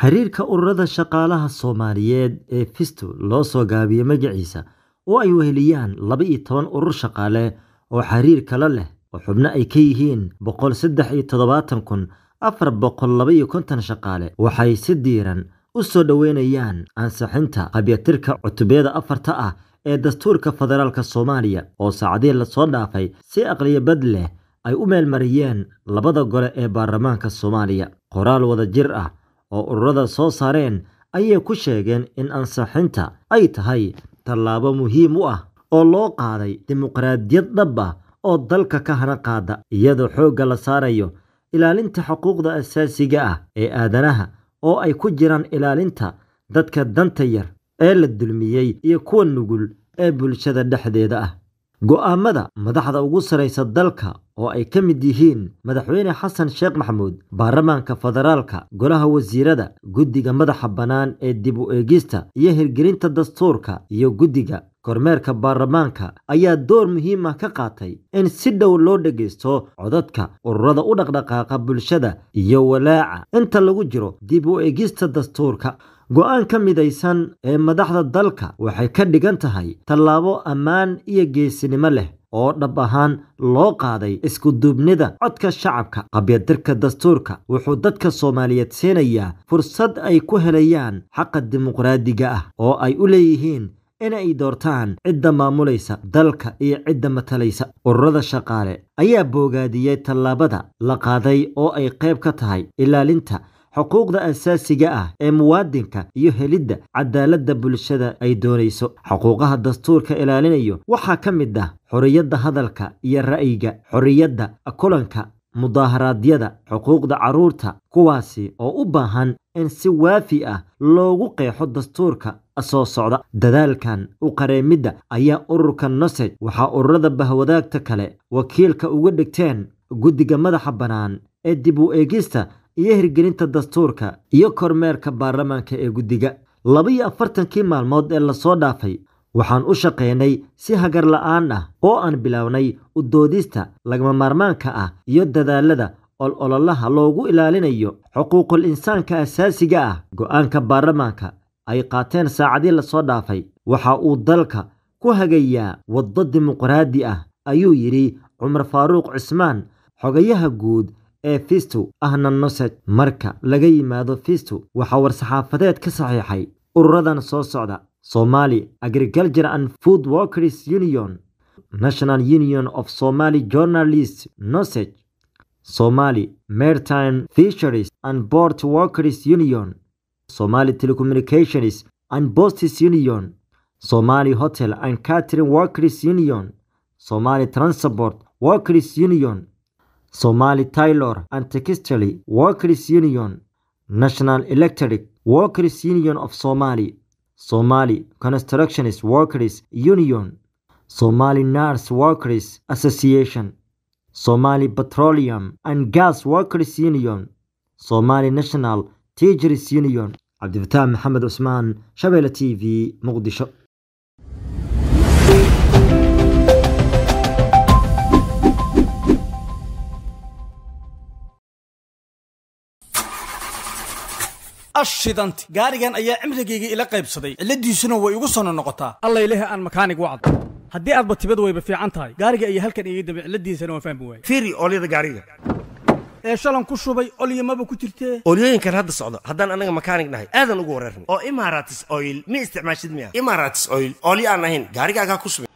xiriirka ururada shaqaalaha Soomaaliyeed ee fisto loo soo gaabiyo magiciisa oo ay weheliyaan laba iyo toban urur shaqaale oo xiriir kala leh oo xubno ay ka yihiin boqol saddex iyo toddobaatan kun afar boqol laba iyo kontan shaqaale waxay si diiran u soo dhoweynayaan ansixinta qabyatirka cutubiyada afarta ah ee dastuurka federaalka soomaaliya oo saacadihii lasoo dhaafay si aqliyabad leh ay u meelmariyeen labada gole ee baarlamaanka soomaaliya qoraal wada jir ah oo ururada soo saareen ayay ku sheegeen in ansixinta ay tahay tallaabo muhiim u ah oo loo qaaday dimuqraadiyad dhab ah oo dalka ka hana qaada iyadoo xoogga la saarayo ilaalinta xuquuqda asaasiga ah ee aadanaha oo ay ku jiraan ilaalinta dadka danta yar ee la dulmiyey iyo kuwa nugul ee bulshada dhexdeeda ah go'aamada madaxda ugu sarraysa dalka oo ay ka mid yihiin madaxweyne xasan sheekh maxamuud baarlamaanka federaalka golaha wasiirada guddiga madaxa bannaan ee dib u eegista iyo hirgelinta dastuurka iyo guddiga kormeerka baarlamaanka ayaa door muhiim ah ka qaatay in si dhow loo dhegaysto codadka ururada u dhaqdhaqaaqa bulshada iyo walaaca inta lagu jiro dib u eegista dastuurka go'aan ka midaysan ee madaxda dalka waxay ka dhigan tahay tallaabo ammaan iyo geesinimo leh oo dhab ahaan loo qaaday iskuduubnida codka shacabka qabyadirka dastuurka wuxuu dadka soomaaliyeed siinayaa fursad ay ku helayaan xaqa dimuqraadiga ah oo ay u leeyihiin inay doortaan cidda maamulaysa dalka iyo cidda matalaysa ururada shaqaale ayaa boogaadiyey tallaabada la qaaday oo ay qayb ka tahay ilaalinta xuquuqda asaasiga ah ee muwaadinka iyo helidda cadaaladda bulshada ay doonayso xuquuqaha dastuurka ilaalinayo waxaa ka mid ah xorriyadda hadalka iyo ra'yiga xorriyadda kulanka mudaaharaadyada xuquuqda carruurta kuwaasi oo u baahan in si waafi ah loogu qeexo dastuurka soo socda dadaalkan u qareemidda ayaa ururka nosej waxaa ururada bahwadaagta kale wakiilka uga dhigteen guddiga madaxa bannaan ee dib u eegista iyo hirgelinta dastuurka iyo kormeerka baarlamaanka ee guddiga labaiyo afartankii maalmood ee lasoo dhaafay waxaan u shaqaynay si hagar la'aan ah oo aan bilownay udoodista lagama maarmaanka ah iyo dadaalada olololaha loogu ilaalinayo xuquuqul insaanka asaasiga ah go'aanka baarlamaanka ay qaateen saacadii lasoo dhaafay waxa uu dalka ku hagayaa waddo dimuqraadi ah ayuu yidhi cumar faaruuq cismaan xogayaha guud ee fisto ahna nosej marka laga yimaado fisto waxaa war-saxaafadeed ka saxiixay ururadan soo socda somali agriculture and food workers union national union of somali journalist nosej somali maritime fisheries and port workers union somali telecommunications and postes union somali hotel and catering workers union somali transport workers union somali taylor antikistely workers union national electric workers union of somali somali constructionist workers union somali nars workers association somali petroleum and gas workers union somali national teachers union cabdifataax maxamed cusmaan shabeelle t v muqdisho ashidanti gaarigan ayaa cimrigayga ila qaybsaday cilladiisuna way igu sono noqotaa alla ilahi aan makaanig u caddo haddii aadba timid wayba fiican tahay gaariga ayaa halkan iiga dambe cilladiisana waan fahmi waayey fiiri oolyada gaariga ee shalan ku shubay olya maba ku jirtee olyooyinkan hadda socda haddaan annaga makaanig nahay aadan ugu wareerna oo imaratis oil ma isticmaashid miya imaratis oyl olyo aan ahayn gaarigaagaa ku shubay